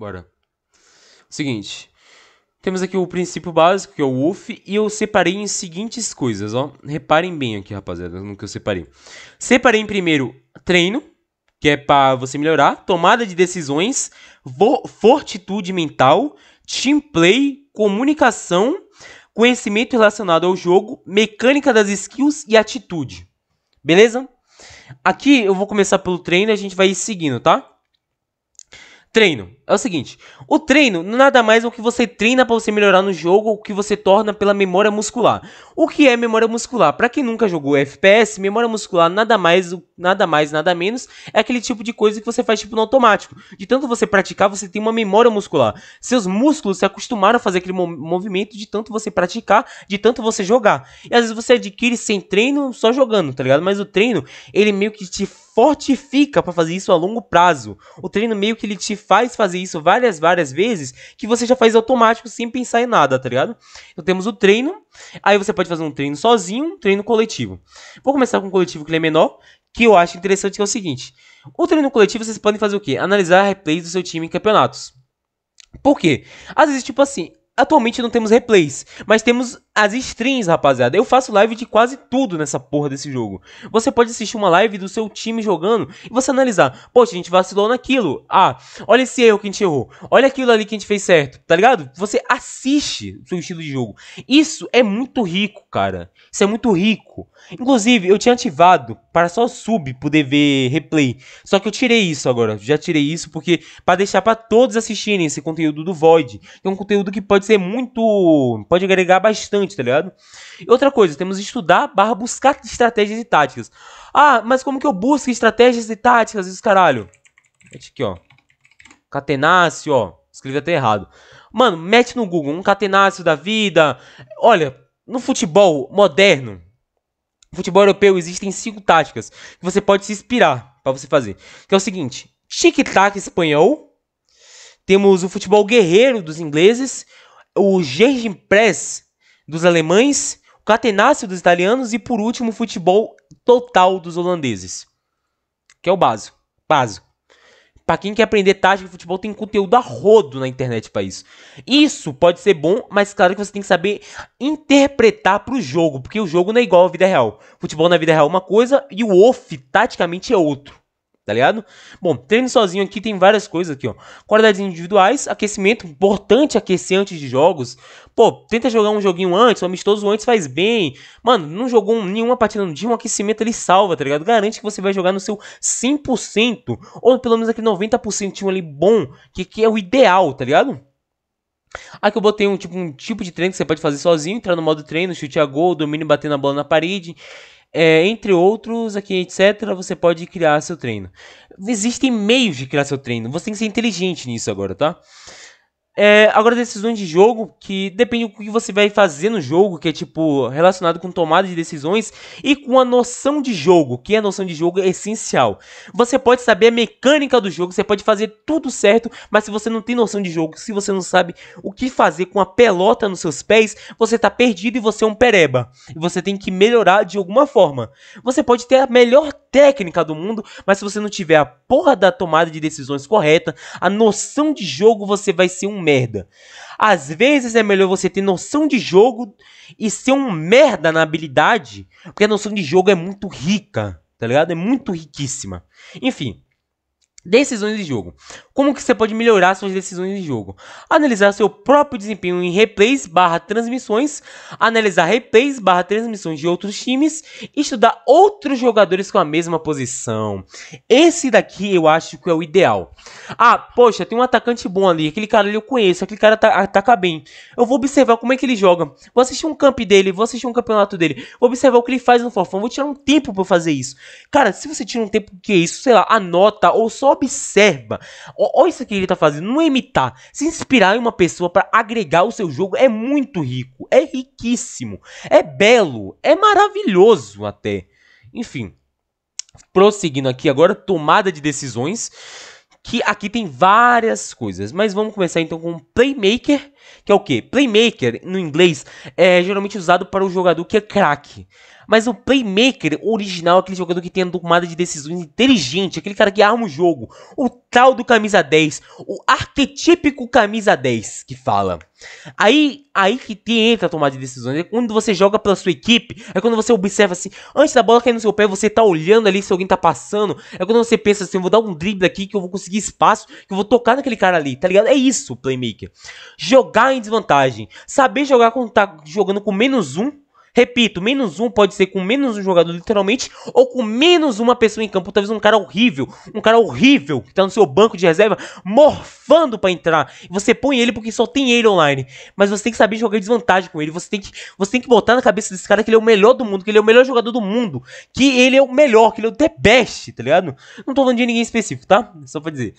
Bora. Seguinte. Temos aqui o princípio básico, que é o UF, e eu separei em seguintes coisas, ó. Reparem bem aqui, rapaziada, no que eu separei. Separei em primeiro treino, que é para você melhorar, tomada de decisões, fortitude mental, team play, comunicação, conhecimento relacionado ao jogo, mecânica das skills e atitude. Beleza? Aqui eu vou começar pelo treino e a gente vai seguindo, tá? Treino. É o seguinte: o treino nada mais é o que você treina para você melhorar no jogo, o que você torna pela memória muscular. O que é memória muscular? Para quem nunca jogou FPS, memória muscular nada mais, nada mais, nada menos é aquele tipo de coisa que você faz tipo no automático. De tanto você praticar, você tem uma memória muscular. Seus músculos se acostumaram a fazer aquele movimento de tanto você praticar, de tanto você jogar. E às vezes você adquire sem treino só jogando, tá ligado? Mas o treino, ele meio que te fortifica para fazer isso a longo prazo. O treino meio que ele te faz fazer isso várias, várias vezes, que você já faz automático sem pensar em nada, tá ligado? Então temos o treino, aí você pode fazer um treino sozinho, um treino coletivo. Vou começar com um coletivo que ele é menor, que eu acho interessante que é o seguinte. O treino coletivo vocês podem fazer o quê? Analisar replays do seu time em campeonatos. Por quê? Às vezes, tipo assim, atualmente não temos replays, mas temos as streams, rapaziada. Eu faço live de quase tudo nessa porra desse jogo. Você pode assistir uma live do seu time jogando e você analisar. Poxa, a gente vacilou naquilo. Ah, olha esse erro que a gente errou. Olha aquilo ali que a gente fez certo, tá ligado? Você assiste o seu estilo de jogo. Isso é muito rico, cara. Isso é muito rico. Inclusive, eu tinha ativado para só sub poder ver replay. Só que eu tirei isso agora. Já tirei isso porque para deixar para todos assistirem esse conteúdo do Void. É um conteúdo que pode ser muito... Pode agregar bastante tá ligado? E outra coisa, temos estudar barra buscar estratégias e táticas. Ah, mas como que eu busco estratégias e táticas isso caralho? Mete aqui, ó. Catenácio, ó. Escrevi até errado. Mano, mete no Google um catenácio da vida. Olha, no futebol moderno, futebol europeu, existem cinco táticas que você pode se inspirar para você fazer. Que é o seguinte: tic-tac espanhol. Temos o futebol guerreiro dos ingleses. O Gergen Press dos alemães, o catenácio dos italianos e, por último, o futebol total dos holandeses. Que é o básico. básico. Para quem quer aprender tática de futebol, tem conteúdo a rodo na internet para isso. Isso pode ser bom, mas claro que você tem que saber interpretar para o jogo, porque o jogo não é igual à vida real. Futebol na vida real é uma coisa e o off taticamente é outro tá ligado? Bom, treino sozinho aqui tem várias coisas aqui, ó. Qualidades individuais, aquecimento, importante aquecer antes de jogos. Pô, tenta jogar um joguinho antes, um amistoso antes faz bem. Mano, não jogou nenhuma partida no dia, um aquecimento ele salva, tá ligado? Garante que você vai jogar no seu 100%, ou pelo menos aquele 90% ali bom, que, que é o ideal, tá ligado? Aqui eu botei um tipo, um tipo de treino que você pode fazer sozinho, entrar no modo treino, chute a gol, domínio batendo a bola na parede é, entre outros aqui, etc., você pode criar seu treino. Existem meios de criar seu treino, você tem que ser inteligente nisso agora, tá? É, agora, decisões de jogo, que depende do que você vai fazer no jogo, que é tipo relacionado com tomada de decisões e com a noção de jogo, que a noção de jogo é essencial. Você pode saber a mecânica do jogo, você pode fazer tudo certo, mas se você não tem noção de jogo, se você não sabe o que fazer com a pelota nos seus pés, você tá perdido e você é um pereba. E você tem que melhorar de alguma forma. Você pode ter a melhor técnica do mundo, mas se você não tiver a porra da tomada de decisões correta, a noção de jogo, você vai ser um merda. Às vezes é melhor você ter noção de jogo e ser um merda na habilidade, porque a noção de jogo é muito rica, tá ligado? É muito riquíssima. Enfim, Decisões de jogo. Como que você pode melhorar suas decisões de jogo? Analisar seu próprio desempenho em replays barra transmissões, analisar replays barra transmissões de outros times, estudar outros jogadores com a mesma posição. Esse daqui eu acho que é o ideal. Ah, poxa, tem um atacante bom ali, aquele cara ali eu conheço, aquele cara tá, ataca bem. Eu vou observar como é que ele joga, vou assistir um camp dele, vou assistir um campeonato dele, vou observar o que ele faz no Fofão. vou tirar um tempo para fazer isso. Cara, se você tira um tempo que é isso, sei lá, anota ou só observa. Olha isso que ele tá fazendo, não é imitar. Se inspirar em uma pessoa para agregar o seu jogo é muito rico, é riquíssimo, é belo, é maravilhoso até. Enfim, prosseguindo aqui agora, tomada de decisões, que aqui tem várias coisas, mas vamos começar então com o playmaker que é o que? Playmaker, no inglês, é geralmente usado para o jogador que é craque. Mas o playmaker original aquele jogador que tem a tomada de decisões inteligente, aquele cara que arma o jogo. O tal do camisa 10, o arquetípico camisa 10 que fala. Aí, aí que te entra a tomada de decisões. É quando você joga pela sua equipe, é quando você observa assim, antes da bola cair no seu pé, você tá olhando ali se alguém tá passando. É quando você pensa assim, vou dar um drible aqui que eu vou conseguir espaço, que eu vou tocar naquele cara ali, tá ligado? É isso, playmaker. Jogar jogar em desvantagem, saber jogar quando tá jogando com menos um. Repito, menos um pode ser com menos um jogador, literalmente, ou com menos uma pessoa em campo. Talvez um cara horrível, um cara horrível que tá no seu banco de reserva, morfando para entrar. Você põe ele porque só tem ele online. Mas você tem que saber jogar desvantagem com ele. Você tem, que, você tem que botar na cabeça desse cara que ele é o melhor do mundo, que ele é o melhor jogador do mundo, que ele é o melhor, que ele é o the best, tá ligado? Não tô falando de ninguém específico, tá? Só pra dizer.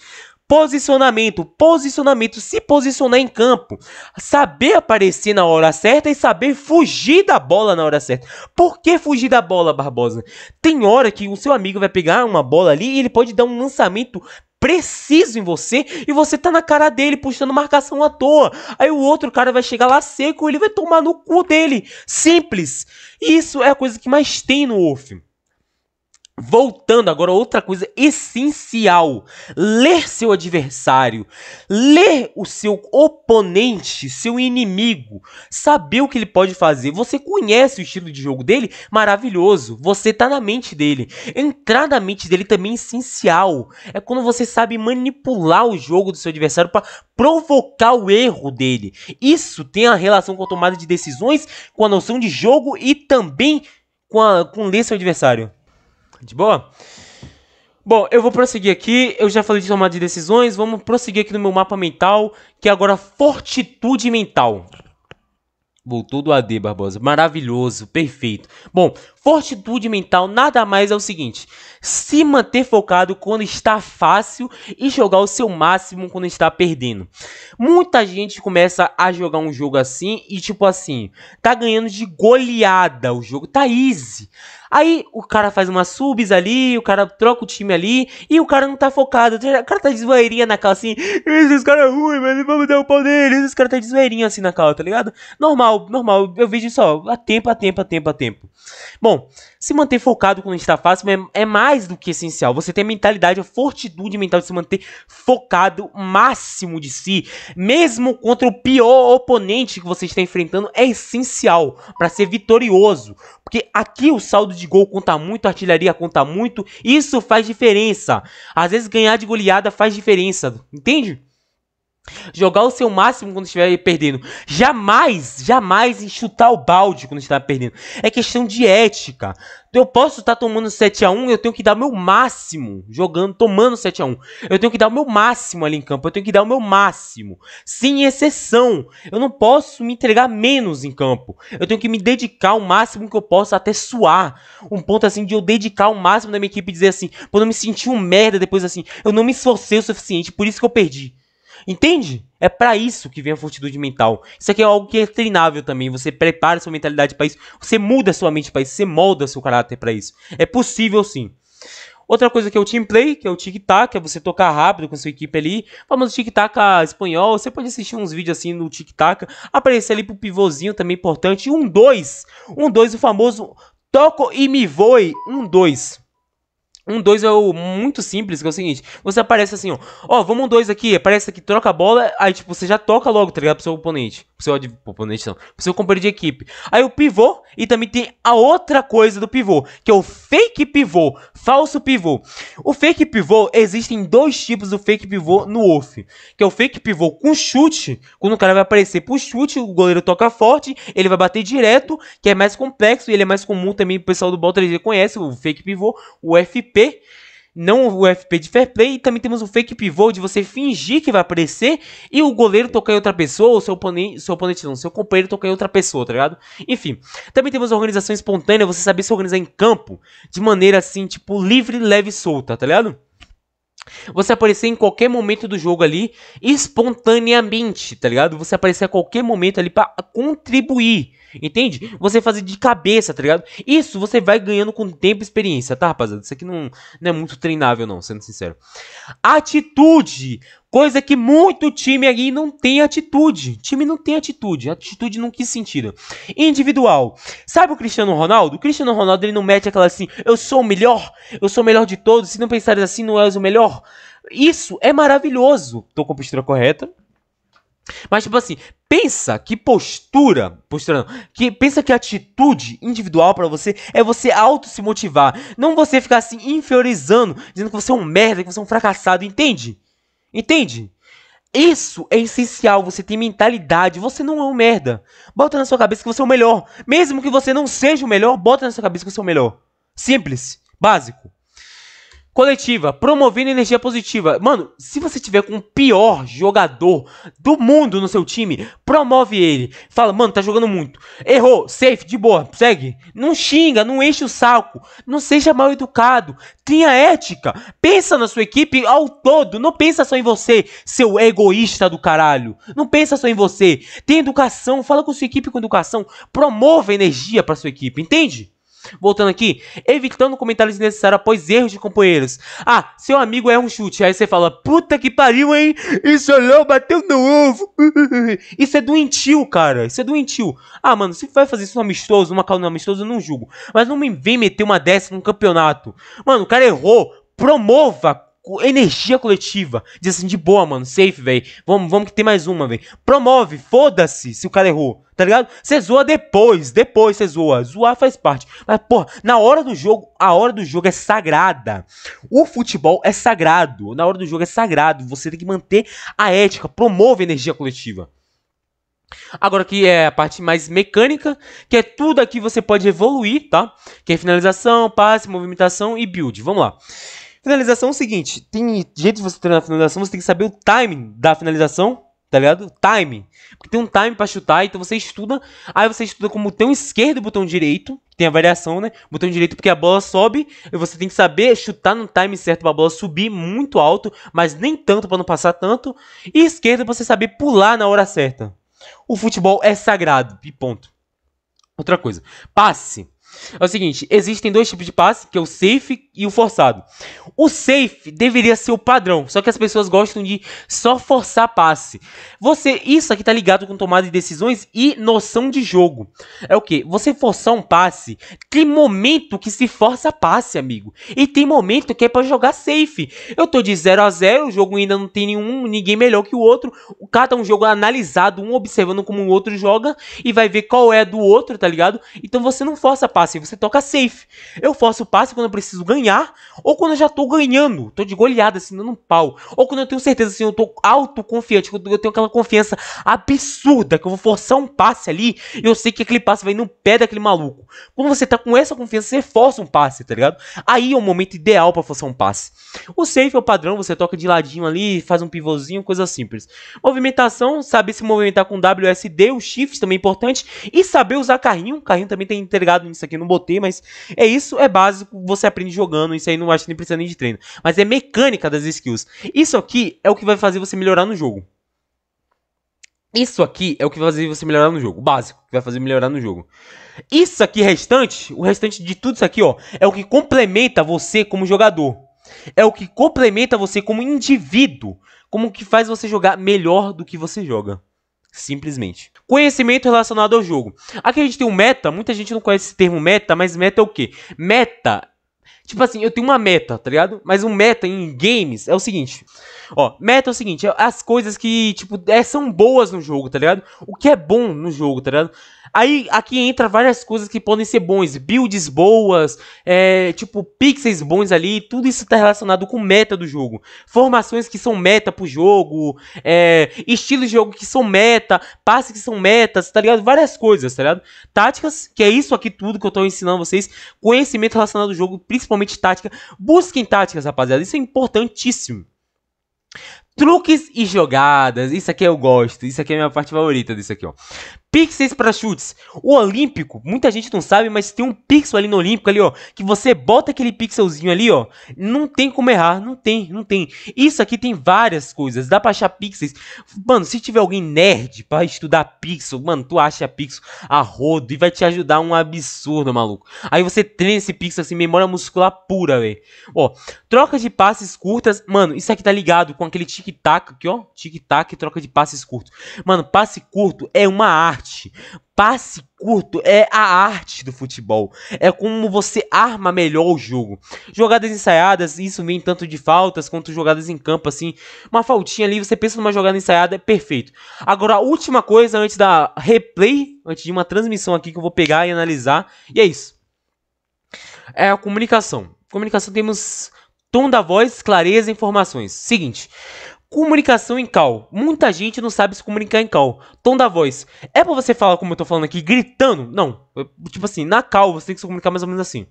Posicionamento, posicionamento, se posicionar em campo, saber aparecer na hora certa e saber fugir da bola na hora certa. Por que fugir da bola, Barbosa? Tem hora que o seu amigo vai pegar uma bola ali e ele pode dar um lançamento preciso em você e você tá na cara dele puxando marcação à toa. Aí o outro cara vai chegar lá seco e ele vai tomar no cu dele. Simples. Isso é a coisa que mais tem no Wolf. Voltando agora, outra coisa essencial: ler seu adversário, ler o seu oponente, seu inimigo, saber o que ele pode fazer. Você conhece o estilo de jogo dele? Maravilhoso. Você tá na mente dele. Entrar na mente dele também é essencial. É quando você sabe manipular o jogo do seu adversário para provocar o erro dele. Isso tem a relação com a tomada de decisões, com a noção de jogo e também com, a, com ler seu adversário. De boa? Bom, eu vou prosseguir aqui. Eu já falei de tomada de decisões. Vamos prosseguir aqui no meu mapa mental, que é agora fortitude mental. Voltou do AD, Barbosa. Maravilhoso, perfeito. Bom, Fortitude mental nada mais é o seguinte: se manter focado quando está fácil e jogar o seu máximo quando está perdendo. Muita gente começa a jogar um jogo assim e tipo assim, tá ganhando de goleada o jogo, tá easy. Aí o cara faz umas subs ali, o cara troca o time ali e o cara não tá focado. O cara tá de na cal assim, esses caras é ruim, mas vamos dar o pau deles. Esse caras tá de assim na cal, tá ligado? Normal, normal. Eu vejo só, a tempo, a tempo, a tempo, a tempo. Bom, Bom, se manter focado quando está fácil é, mais do que essencial. Você tem a mentalidade, a fortitude mental de se manter focado máximo de si, mesmo contra o pior oponente que você está enfrentando, é essencial para ser vitorioso. Porque aqui o saldo de gol conta muito, a artilharia conta muito, isso faz diferença. Às vezes ganhar de goleada faz diferença, entende? Jogar o seu máximo quando estiver perdendo. Jamais, jamais chutar o balde quando estiver perdendo. É questão de ética. Eu posso estar tomando 7 a 1 eu tenho que dar o meu máximo jogando, tomando 7 a 1 Eu tenho que dar o meu máximo ali em campo. Eu tenho que dar o meu máximo. Sem exceção. Eu não posso me entregar menos em campo. Eu tenho que me dedicar o máximo que eu posso até suar. Um ponto assim de eu dedicar o máximo da minha equipe e dizer assim, pô, eu me sentir um merda depois assim, eu não me esforcei o suficiente, por isso que eu perdi. Entende? É para isso que vem a fortitude mental. Isso aqui é algo que é treinável também. Você prepara sua mentalidade para isso, você muda sua mente para isso, você molda seu caráter para isso. É possível sim. Outra coisa que é o team play, que é o tic-tac, é você tocar rápido com sua equipe ali. Famoso tic-tac espanhol, você pode assistir uns vídeos assim no tic-tac. Aparecer ali pro pivôzinho também importante. Um, dois. Um, dois, o famoso toco e me voe. Um, dois. Um 2 é o muito simples, que é o seguinte: você aparece assim, ó. Ó, vamos um 2 aqui, aparece aqui, troca a bola, aí, tipo, você já toca logo, tá ligado? Pro seu oponente. Pro seu pro oponente, não. Pro seu companheiro de equipe. Aí o pivô, e também tem a outra coisa do pivô, que é o fake pivô, falso pivô. O fake pivô, existem dois tipos do fake pivô no off: que é o fake pivô com chute, quando o cara vai aparecer pro chute, o goleiro toca forte, ele vai bater direto, que é mais complexo e ele é mais comum também, o pessoal do Ball 3D conhece, o fake pivô, o FP FP, não o FP de fair play, e também temos o fake pivô, de você fingir que vai aparecer e o goleiro tocar em outra pessoa, ou seu oponente, seu oponente não, seu companheiro tocar em outra pessoa, tá ligado? Enfim, também temos a organização espontânea, você saber se organizar em campo de maneira assim, tipo, livre, leve e solta, tá ligado? Você aparecer em qualquer momento do jogo ali espontaneamente, tá ligado? Você aparecer a qualquer momento ali para contribuir Entende? Você fazer de cabeça, tá ligado? Isso você vai ganhando com tempo e experiência, tá, rapaziada? Isso aqui não, não é muito treinável, não, sendo sincero. Atitude. Coisa que muito time aí não tem atitude. Time não tem atitude. Atitude não que sentido. Individual. Sabe o Cristiano Ronaldo? O Cristiano Ronaldo ele não mete aquela assim, eu sou o melhor, eu sou o melhor de todos. Se não pensares assim, não és o melhor. Isso é maravilhoso. Tô com a postura correta. Mas, tipo assim, Pensa que postura, postura não, que pensa que atitude individual para você é você auto se motivar, não você ficar assim inferiorizando, dizendo que você é um merda, que você é um fracassado, entende? Entende? Isso é essencial, você tem mentalidade, você não é um merda. Bota na sua cabeça que você é o melhor. Mesmo que você não seja o melhor, bota na sua cabeça que você é o melhor. Simples, básico coletiva, promovendo energia positiva. Mano, se você tiver com o pior jogador do mundo no seu time, promove ele. Fala, mano, tá jogando muito. Errou, safe, de boa, segue. Não xinga, não enche o saco, não seja mal educado. Tenha ética. Pensa na sua equipe ao todo, não pensa só em você, seu egoísta do caralho. Não pensa só em você. Tem educação, fala com sua equipe com educação, promova energia para sua equipe, entende? Voltando aqui, evitando comentários desnecessários após erros de companheiros. Ah, seu amigo é um chute. Aí você fala, puta que pariu, hein? Isso não é bateu no ovo. isso é doentio, cara. Isso é doentio. Ah, mano, se vai fazer isso no amistoso, numa calma amistosa, eu não julgo. Mas não me vem meter uma dessa num campeonato. Mano, o cara errou. Promova, energia coletiva. Diz assim, de boa, mano, safe, velho. Vamos, vamos que tem mais uma, velho. Promove, foda-se se o cara errou, tá ligado? Você zoa depois, depois você zoa. Zoar faz parte. Mas, porra, na hora do jogo, a hora do jogo é sagrada. O futebol é sagrado. Na hora do jogo é sagrado. Você tem que manter a ética, promove a energia coletiva. Agora que é a parte mais mecânica, que é tudo aqui você pode evoluir, tá? Que é finalização, passe, movimentação e build. Vamos lá. Finalização é o seguinte: tem jeito de você treinar a finalização, você tem que saber o timing da finalização, tá ligado? Time. Porque tem um time pra chutar, então você estuda. Aí você estuda com o botão esquerdo e o botão direito. Tem a variação, né? Botão direito porque a bola sobe. E você tem que saber chutar no time certo pra bola subir muito alto, mas nem tanto para não passar tanto. E esquerda você saber pular na hora certa. O futebol é sagrado. E ponto. Outra coisa. Passe. É o seguinte, existem dois tipos de passe, que é o safe e o forçado. O safe deveria ser o padrão, só que as pessoas gostam de só forçar passe. Você, isso aqui tá ligado com tomada de decisões e noção de jogo. É o que? Você forçar um passe, tem momento que se força passe, amigo. E tem momento que é para jogar safe. Eu tô de 0 a 0, o jogo ainda não tem nenhum, ninguém melhor que o outro. Cada um jogo analisado, um observando como o outro joga e vai ver qual é do outro, tá ligado? Então você não força passe passe, você toca safe. Eu forço o passe quando eu preciso ganhar, ou quando eu já tô ganhando, tô de goleada, assim, dando um pau. Ou quando eu tenho certeza, assim, eu tô autoconfiante, quando eu tenho aquela confiança absurda que eu vou forçar um passe ali, e eu sei que aquele passe vai no pé daquele maluco. Quando você tá com essa confiança, você força um passe, tá ligado? Aí é o momento ideal para forçar um passe. O safe é o padrão, você toca de ladinho ali, faz um pivôzinho, coisa simples. Movimentação, saber se movimentar com WSD, o shift também é importante, e saber usar carrinho, o carrinho também tem entregado nisso aqui aqui não botei, mas é isso, é básico, você aprende jogando, isso aí não acho que nem precisa nem de treino. Mas é mecânica das skills. Isso aqui é o que vai fazer você melhorar no jogo. Isso aqui é o que vai fazer você melhorar no jogo, básico, que vai fazer melhorar no jogo. Isso aqui restante, o restante de tudo isso aqui, ó, é o que complementa você como jogador. É o que complementa você como indivíduo, como que faz você jogar melhor do que você joga. Simplesmente. Conhecimento relacionado ao jogo. Aqui a gente tem um meta, muita gente não conhece esse termo meta, mas meta é o quê? Meta. Tipo assim, eu tenho uma meta, tá ligado? Mas um meta em games é o seguinte. Ó, meta é o seguinte, é as coisas que, tipo, é, são boas no jogo, tá ligado? O que é bom no jogo, tá ligado? Aí aqui entra várias coisas que podem ser bons, builds boas, é, tipo pixels bons ali, tudo isso está relacionado com meta do jogo. Formações que são meta pro jogo, é, estilos de jogo que são meta, passes que são metas, tá ligado? Várias coisas, tá ligado? Táticas, que é isso aqui tudo que eu estou ensinando vocês, conhecimento relacionado ao jogo, principalmente tática. Busquem táticas, rapaziada, isso é importantíssimo. Truques e jogadas, isso aqui eu gosto, isso aqui é a minha parte favorita disso aqui, ó pixels para chutes. O Olímpico, muita gente não sabe, mas tem um pixel ali no Olímpico ali, ó, que você bota aquele pixelzinho ali, ó, não tem como errar, não tem, não tem. Isso aqui tem várias coisas, dá para achar pixels. Mano, se tiver alguém nerd para estudar pixel, mano, tu acha pixel a rodo e vai te ajudar um absurdo, maluco. Aí você treina esse pixel assim, memória muscular pura, velho. Ó, troca de passes curtas, mano, isso aqui tá ligado com aquele tic-tac aqui, ó, tic-tac, troca de passes curtos. Mano, passe curto é uma arte arte. Passe curto é a arte do futebol. É como você arma melhor o jogo. Jogadas ensaiadas, isso vem tanto de faltas quanto jogadas em campo, assim. Uma faltinha ali, você pensa numa jogada ensaiada, é perfeito. Agora, a última coisa antes da replay, antes de uma transmissão aqui que eu vou pegar e analisar, e é isso. É a comunicação. Comunicação temos tom da voz, clareza e informações. Seguinte, Comunicação em cal. Muita gente não sabe se comunicar em cal. Tom da voz. É pra você falar como eu tô falando aqui, gritando? Não. Tipo assim, na cal você tem que se comunicar mais ou menos assim.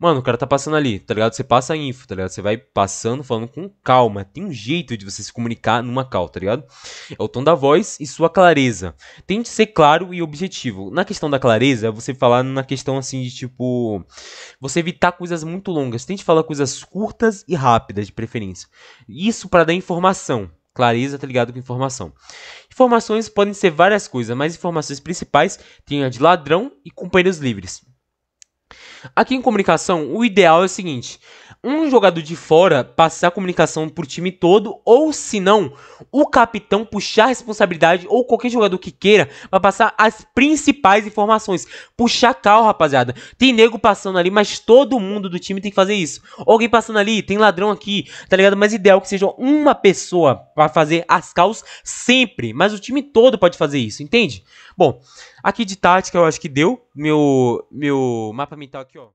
Mano, o cara tá passando ali, tá ligado? Você passa a info, tá ligado? Você vai passando, falando com calma. Tem um jeito de você se comunicar numa call, tá ligado? É o tom da voz e sua clareza. Tente ser claro e objetivo. Na questão da clareza, é você falar na questão assim de tipo. Você evitar coisas muito longas. Tente falar coisas curtas e rápidas, de preferência. Isso para dar informação, clareza tá ligado com informação. Informações podem ser várias coisas, mas informações principais têm a de ladrão e companheiros livres. Aqui em comunicação, o ideal é o seguinte: um jogador de fora passar a comunicação pro time todo, ou se não, o capitão puxar a responsabilidade, ou qualquer jogador que queira, pra passar as principais informações. Puxar cal, rapaziada. Tem nego passando ali, mas todo mundo do time tem que fazer isso. Alguém passando ali, tem ladrão aqui, tá ligado? Mas ideal que seja uma pessoa para fazer as causas sempre, mas o time todo pode fazer isso, entende? Bom, aqui de tática eu acho que deu. Meu, meu mapa mental aqui, ó.